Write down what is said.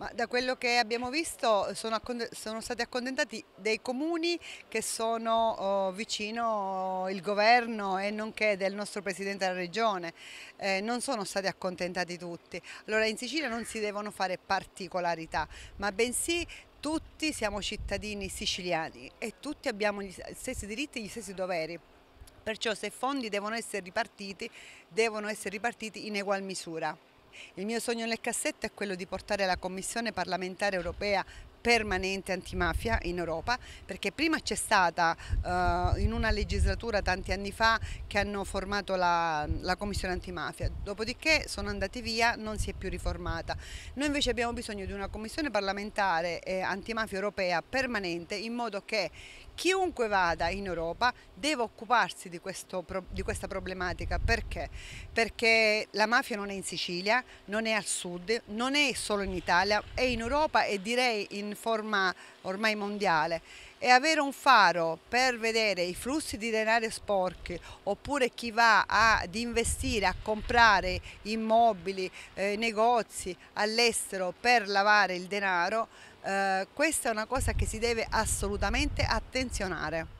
Ma da quello che abbiamo visto sono, sono, stati accontentati dei comuni che sono oh, vicino il governo e nonché del nostro Presidente della Regione, eh, non sono stati accontentati tutti. Allora in Sicilia non si devono fare particolarità, ma bensì tutti siamo cittadini siciliani e tutti abbiamo gli stessi diritti e gli stessi doveri. Perciò se i fondi devono essere ripartiti, devono essere ripartiti in egual misura. Il mio sogno nel cassetto è quello di portare la Commissione parlamentare europea permanente antimafia in Europa perché prima c'è stata eh, in una legislatura tanti anni fa che hanno formato la, la, commissione antimafia, dopodiché sono andati via, non si è più riformata. Noi invece abbiamo bisogno di una commissione parlamentare eh, antimafia europea permanente in modo che chiunque vada in Europa deve occuparsi di, questo, di, questa problematica. Perché? Perché la mafia non è in Sicilia, non è al sud, non è solo in Italia, è in Europa e direi in forma ormai mondiale e avere un faro per vedere i flussi di denaro sporchi oppure chi va ad investire, a comprare immobili, eh, negozi all'estero per lavare il denaro, eh, questa è una cosa che si deve assolutamente attenzionare.